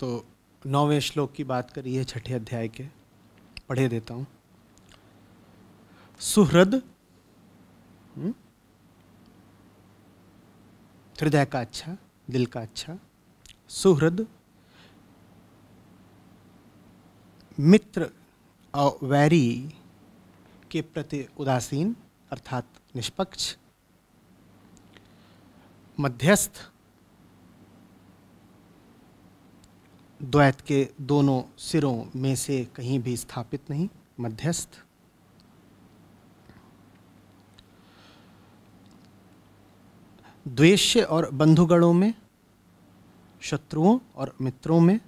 तो नौवें श्लोक की बात करी है छठे अध्याय के पढ़े देता हूं सुहृद हम्म? हृदय का अच्छा दिल का अच्छा सुहृद मित्र और वैरी के प्रति उदासीन अर्थात निष्पक्ष मध्यस्थ द्वैत के दोनों सिरों में से कहीं भी स्थापित नहीं मध्यस्थ द्वेष्य और बंधुगणों में शत्रुओं और मित्रों में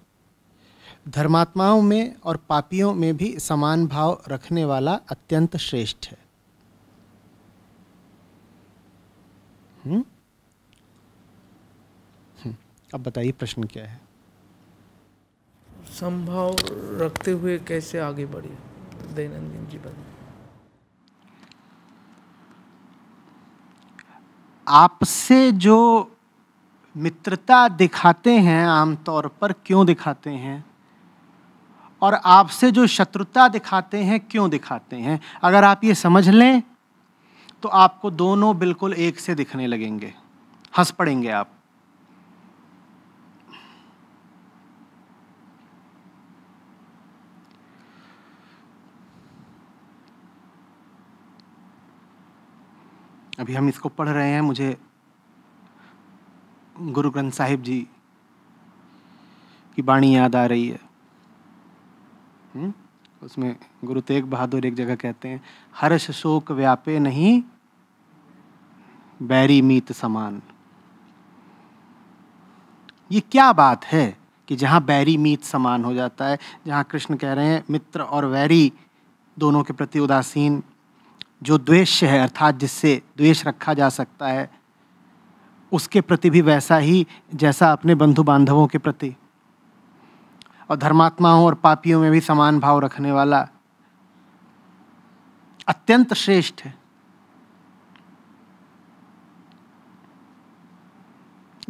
धर्मात्माओं में और पापियों में भी समान भाव रखने वाला अत्यंत श्रेष्ठ है हुँ? हम्म? हुँ। हम्म। अब बताइए प्रश्न क्या है संभाव रखते हुए कैसे आगे बढ़े दैनंदिन जीवन में आपसे जो मित्रता दिखाते हैं आमतौर पर क्यों दिखाते हैं और आपसे जो शत्रुता दिखाते हैं क्यों दिखाते हैं अगर आप ये समझ लें तो आपको दोनों बिल्कुल एक से दिखने लगेंगे हंस पड़ेंगे आप अभी हम इसको पढ़ रहे हैं मुझे गुरु ग्रंथ साहिब जी की बाणी याद आ रही है हुँ? हम्म? उसमें गुरु तेग बहादुर एक जगह कहते हैं हर्ष शोक व्यापे नहीं बैरी मीत समान ये क्या बात है कि जहां बैरी मीत समान हो जाता है जहां कृष्ण कह रहे हैं मित्र और वैरी दोनों के प्रति उदासीन जो द्वेष है अर्थात जिससे द्वेष रखा जा सकता है उसके प्रति भी वैसा ही जैसा अपने बंधु बांधवों के प्रति और धर्मात्माओं और पापियों में भी समान भाव रखने वाला अत्यंत श्रेष्ठ है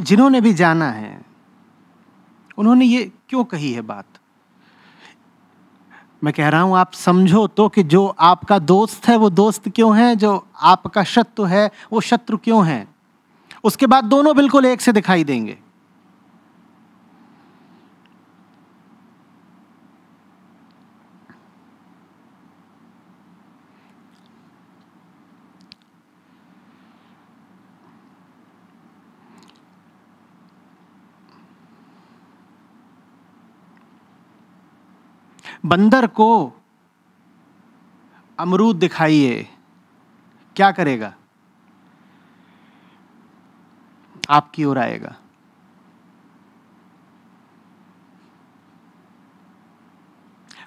जिन्होंने भी जाना है उन्होंने ये क्यों कही है बात मैं कह रहा हूँ आप समझो तो कि जो आपका दोस्त है वो दोस्त क्यों है जो आपका शत्रु है वो शत्रु क्यों है उसके बाद दोनों बिल्कुल एक से दिखाई देंगे बंदर को अमरूद दिखाइए क्या करेगा आपकी ओर आएगा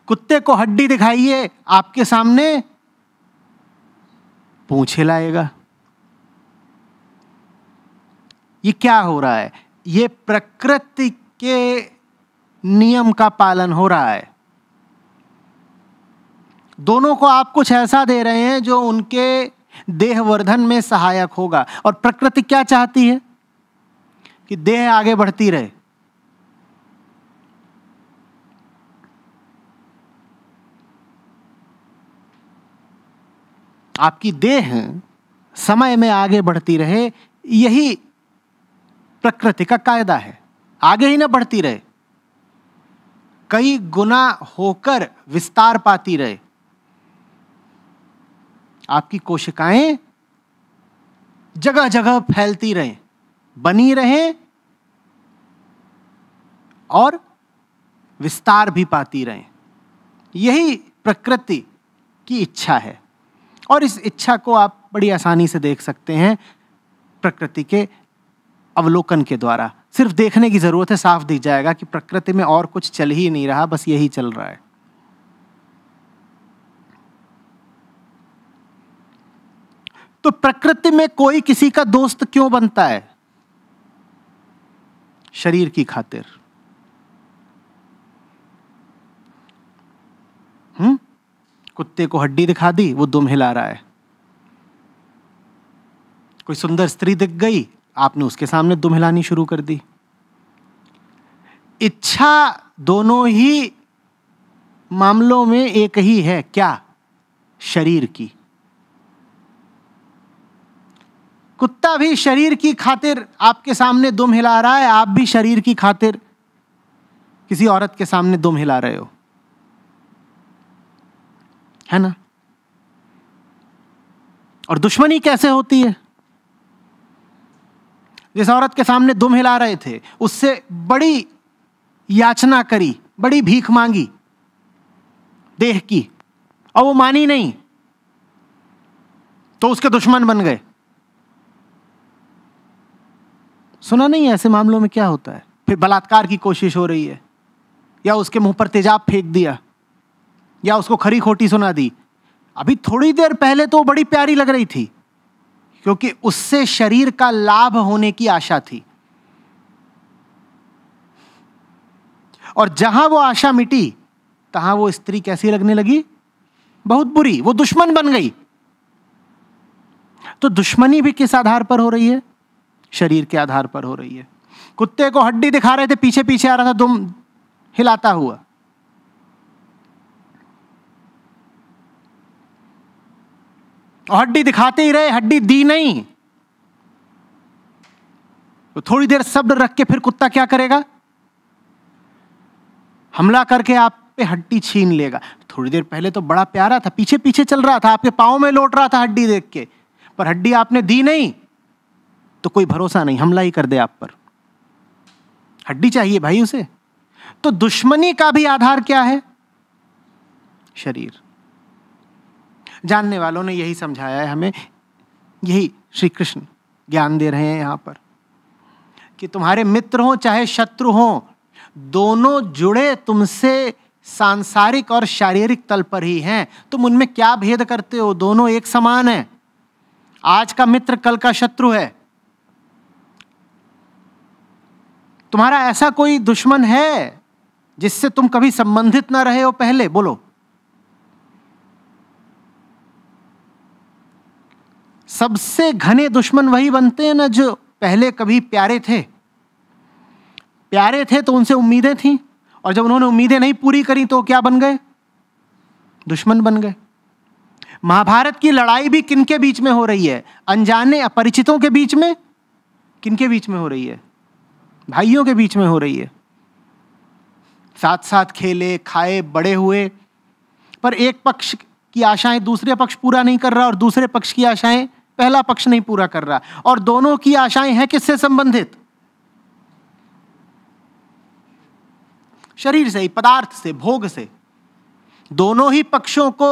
कुत्ते को हड्डी दिखाइए आपके सामने पूछे लाएगा ये क्या हो रहा है ये प्रकृति के नियम का पालन हो रहा है दोनों को आप कुछ ऐसा दे रहे हैं जो उनके देहवर्धन में सहायक होगा और प्रकृति क्या चाहती है कि देह आगे बढ़ती रहे आपकी देह समय में आगे बढ़ती रहे यही प्रकृति का कायदा है आगे ही ना बढ़ती रहे कई गुना होकर विस्तार पाती रहे आपकी कोशिकाएं जगह जगह फैलती रहें बनी रहें और विस्तार भी पाती रहें यही प्रकृति की इच्छा है और इस इच्छा को आप बड़ी आसानी से देख सकते हैं प्रकृति के अवलोकन के द्वारा सिर्फ देखने की ज़रूरत है साफ दिख जाएगा कि प्रकृति में और कुछ चल ही नहीं रहा बस यही चल रहा है तो प्रकृति में कोई किसी का दोस्त क्यों बनता है शरीर की खातिर हम्म कुत्ते को हड्डी दिखा दी वो दुम हिला रहा है कोई सुंदर स्त्री दिख गई आपने उसके सामने दुम हिलानी शुरू कर दी इच्छा दोनों ही मामलों में एक ही है क्या शरीर की कुत्ता भी शरीर की खातिर आपके सामने दुम हिला रहा है आप भी शरीर की खातिर किसी औरत के सामने दुम हिला रहे हो है ना और दुश्मनी कैसे होती है जिस औरत के सामने दुम हिला रहे थे उससे बड़ी याचना करी बड़ी भीख मांगी देह की और वो मानी नहीं तो उसके दुश्मन बन गए सुना नहीं है ऐसे मामलों में क्या होता है फिर बलात्कार की कोशिश हो रही है या उसके मुंह पर तेजाब फेंक दिया या उसको खरी खोटी सुना दी अभी थोड़ी देर पहले तो बड़ी प्यारी लग रही थी क्योंकि उससे शरीर का लाभ होने की आशा थी और जहां वो आशा मिटी तहां वो स्त्री कैसी लगने लगी बहुत बुरी वो दुश्मन बन गई तो दुश्मनी भी किस आधार पर हो रही है शरीर के आधार पर हो रही है कुत्ते को हड्डी दिखा रहे थे पीछे पीछे आ रहा था दुम हिलाता हुआ हड्डी दिखाते ही रहे हड्डी दी नहीं तो थोड़ी देर सब्र रख के फिर कुत्ता क्या करेगा हमला करके आप पे हड्डी छीन लेगा थोड़ी देर पहले तो बड़ा प्यारा था पीछे पीछे चल रहा था आपके पाओ में लौट रहा था हड्डी देख के पर हड्डी आपने दी नहीं तो कोई भरोसा नहीं हमला ही कर दे आप पर हड्डी चाहिए भाई उसे तो दुश्मनी का भी आधार क्या है शरीर जानने वालों ने यही समझाया है हमें यही श्री कृष्ण ज्ञान दे रहे हैं यहां पर कि तुम्हारे मित्र हो चाहे शत्रु हो दोनों जुड़े तुमसे सांसारिक और शारीरिक तल पर ही हैं तुम उनमें क्या भेद करते हो दोनों एक समान है आज का मित्र कल का शत्रु है तुम्हारा ऐसा कोई दुश्मन है जिससे तुम कभी संबंधित ना रहे हो पहले बोलो सबसे घने दुश्मन वही बनते हैं ना जो पहले कभी प्यारे थे प्यारे थे तो उनसे उम्मीदें थी और जब उन्होंने उम्मीदें नहीं पूरी करी तो क्या बन गए दुश्मन बन गए महाभारत की लड़ाई भी किनके बीच में हो रही है अनजाने अपरिचितों के बीच में किनके बीच में हो रही है भाइयों के बीच में हो रही है साथ साथ खेले खाए बड़े हुए पर एक पक्ष की आशाएं दूसरे पक्ष पूरा नहीं कर रहा और दूसरे पक्ष की आशाएं पहला पक्ष नहीं पूरा कर रहा और दोनों की आशाएं हैं किससे संबंधित शरीर से ही पदार्थ से भोग से दोनों ही पक्षों को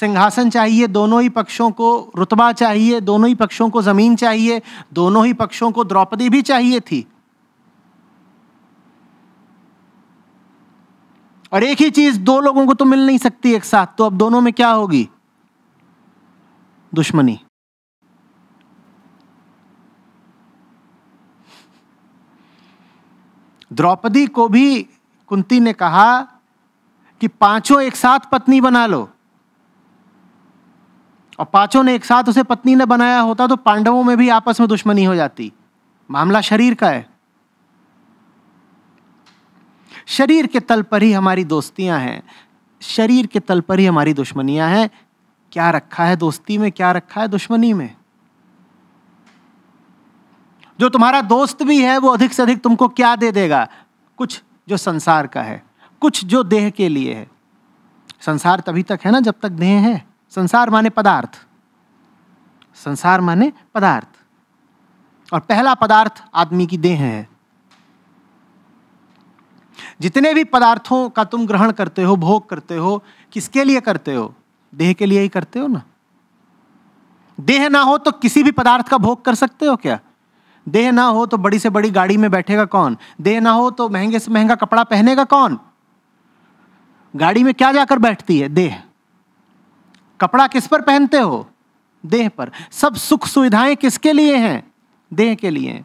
सिंहासन चाहिए दोनों ही पक्षों को रुतबा चाहिए दोनों ही पक्षों को जमीन चाहिए दोनों ही पक्षों को द्रौपदी भी चाहिए थी और एक ही चीज दो लोगों को तो मिल नहीं सकती एक साथ तो अब दोनों में क्या होगी दुश्मनी द्रौपदी को भी कुंती ने कहा कि पांचों एक साथ पत्नी बना लो और पांचों ने एक साथ उसे पत्नी ने बनाया होता तो पांडवों में भी आपस में दुश्मनी हो जाती मामला शरीर का है शरीर के तल पर ही हमारी दोस्तियां हैं शरीर के तल पर ही हमारी दुश्मनियां हैं क्या रखा है दोस्ती में क्या रखा है दुश्मनी में जो तुम्हारा दोस्त भी है वो अधिक से अधिक तुमको क्या दे देगा कुछ जो संसार का है कुछ जो देह के लिए है संसार तभी तक है ना जब तक देह है संसार माने पदार्थ संसार माने पदार्थ और पहला पदार्थ आदमी की देह है जितने भी पदार्थों का तुम ग्रहण करते हो भोग करते हो किसके लिए करते हो देह के लिए ही करते हो ना देह ना हो तो किसी भी पदार्थ का भोग कर सकते हो क्या देह ना हो तो बड़ी से बड़ी गाड़ी में बैठेगा कौन देह ना हो तो महंगे से महंगा कपड़ा पहनेगा कौन गाड़ी में क्या जाकर बैठती है देह कपड़ा किस पर पहनते हो देह पर सब सुख सुविधाएं किसके लिए हैं देह के लिए हैं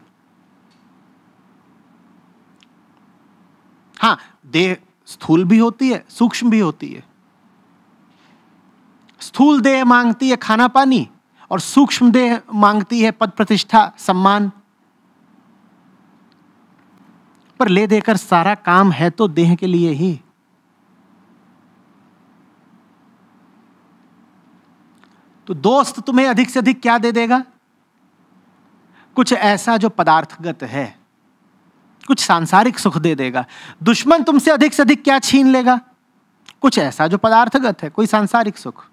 हाँ देह स्थूल भी होती है सूक्ष्म भी होती है स्थूल देह मांगती है खाना पानी और सूक्ष्म देह मांगती है पद प्रतिष्ठा सम्मान पर ले देकर सारा काम है तो देह के लिए ही तो दोस्त तुम्हें अधिक से अधिक क्या दे देगा कुछ ऐसा जो पदार्थगत है कुछ सांसारिक सुख दे देगा दुश्मन तुमसे अधिक से अधिक क्या छीन लेगा कुछ ऐसा जो पदार्थगत है कोई सांसारिक सुख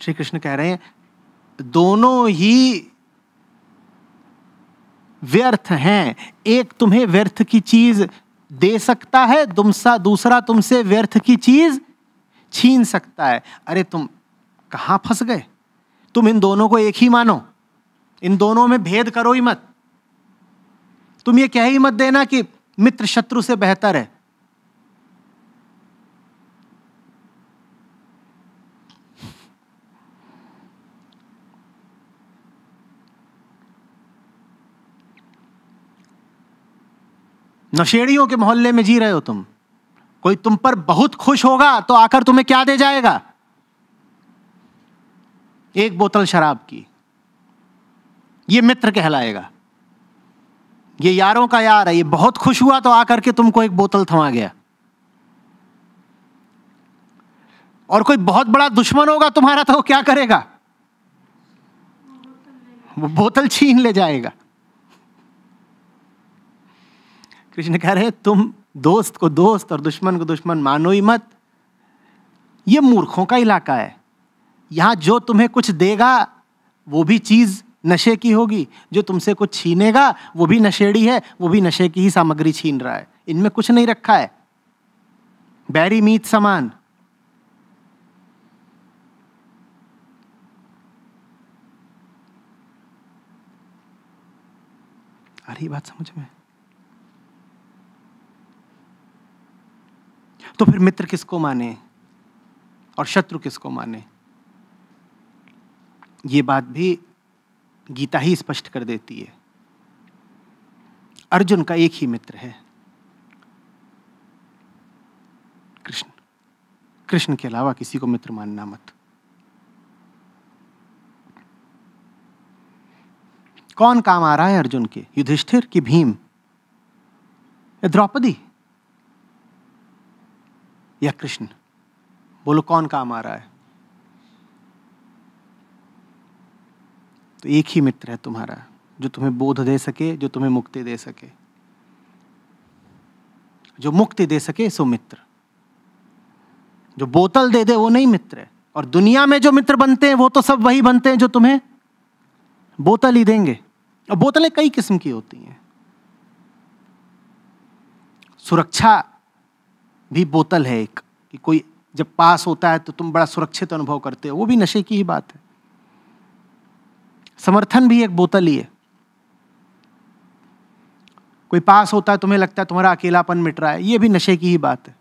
श्री कृष्ण कह रहे हैं दोनों ही व्यर्थ हैं एक तुम्हें व्यर्थ की चीज दे सकता है तुमसा दूसरा तुमसे व्यर्थ की चीज छीन सकता है अरे तुम कहां फंस गए तुम इन दोनों को एक ही मानो इन दोनों में भेद करो ही मत तुम ये कह ही मत देना कि मित्र शत्रु से बेहतर है नशेड़ियों के मोहल्ले में जी रहे हो तुम कोई तुम पर बहुत खुश होगा तो आकर तुम्हें क्या दे जाएगा एक बोतल शराब की यह मित्र कहलाएगा ये यारों का यार है ये बहुत खुश हुआ तो आकर के तुमको एक बोतल थमा गया और कोई बहुत बड़ा दुश्मन होगा तुम्हारा तो वो क्या करेगा वो बोतल छीन ले जाएगा कृष्ण कह रहे तुम दोस्त को दोस्त और दुश्मन को दुश्मन मानो ही मत ये मूर्खों का इलाका है यहां जो तुम्हें कुछ देगा वो भी चीज नशे की होगी जो तुमसे कुछ छीनेगा वो भी नशेड़ी है वो भी नशे की ही सामग्री छीन रहा है इनमें कुछ नहीं रखा है बैरी मीत समान आ रही बात समझ में तो फिर मित्र किसको माने और शत्रु किसको माने ये बात भी गीता ही स्पष्ट कर देती है अर्जुन का एक ही मित्र है कृष्ण कृष्ण के अलावा किसी को मित्र मानना मत कौन काम आ रहा है अर्जुन के युधिष्ठिर की भीम या द्रौपदी या कृष्ण बोलो कौन काम आ रहा है तो एक ही मित्र है तुम्हारा जो तुम्हें बोध दे सके जो तुम्हें मुक्ति दे सके जो मुक्ति दे सके सो मित्र जो बोतल दे दे वो नहीं मित्र है और दुनिया में जो मित्र बनते हैं वो तो सब वही बनते हैं जो तुम्हें बोतल ही देंगे और बोतलें कई किस्म की होती हैं सुरक्षा भी बोतल है एक कि कोई जब पास होता है तो तुम बड़ा सुरक्षित अनुभव करते हो वो भी नशे की ही बात है समर्थन भी एक बोतल ही है कोई पास होता है तुम्हें लगता है तुम्हारा अकेलापन मिट रहा है ये भी नशे की ही बात है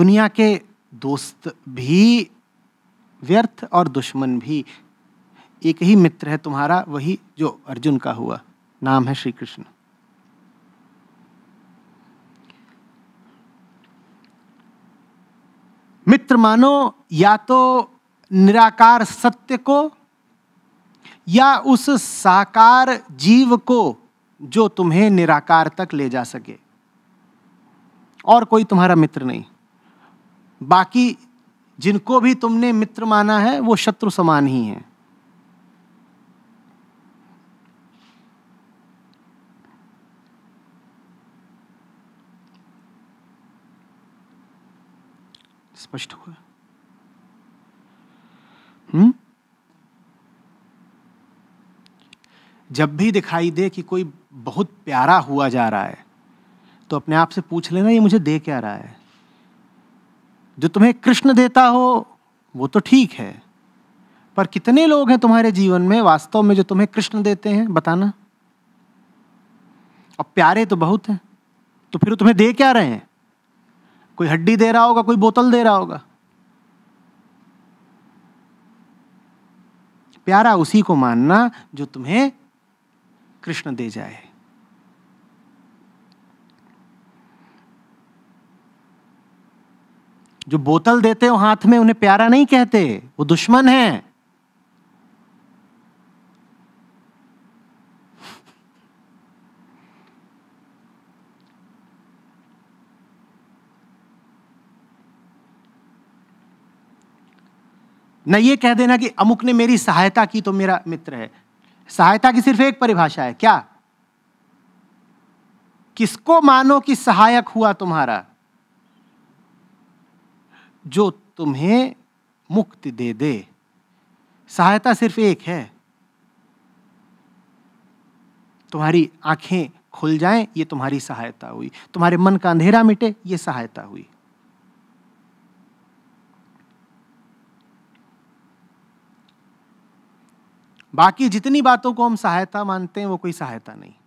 दुनिया के दोस्त भी व्यर्थ और दुश्मन भी एक ही मित्र है तुम्हारा वही जो अर्जुन का हुआ नाम है श्री कृष्ण मित्र मानो या तो निराकार सत्य को या उस साकार जीव को जो तुम्हें निराकार तक ले जा सके और कोई तुम्हारा मित्र नहीं बाकी जिनको भी तुमने मित्र माना है वो शत्रु समान ही हैं स्पष्ट हुआ जब भी दिखाई दे कि कोई बहुत प्यारा हुआ जा रहा है तो अपने आप से पूछ लेना ये मुझे दे क्या रहा है जो तुम्हें कृष्ण देता हो वो तो ठीक है पर कितने लोग हैं तुम्हारे जीवन में वास्तव में जो तुम्हें कृष्ण देते हैं बताना अब प्यारे तो बहुत हैं तो फिर तुम्हें दे क्या रहे हैं कोई हड्डी दे रहा होगा कोई बोतल दे रहा होगा प्यारा उसी को मानना जो तुम्हें कृष्ण दे जाए जो बोतल देते हो हाथ में उन्हें प्यारा नहीं कहते वो दुश्मन है न ये कह देना कि अमुक ने मेरी सहायता की तो मेरा मित्र है सहायता की सिर्फ एक परिभाषा है क्या किसको मानो कि सहायक हुआ तुम्हारा जो तुम्हें मुक्ति दे दे सहायता सिर्फ एक है तुम्हारी आंखें खुल जाएं ये तुम्हारी सहायता हुई तुम्हारे मन का अंधेरा मिटे ये सहायता हुई बाकी जितनी बातों को हम सहायता मानते हैं वो कोई सहायता नहीं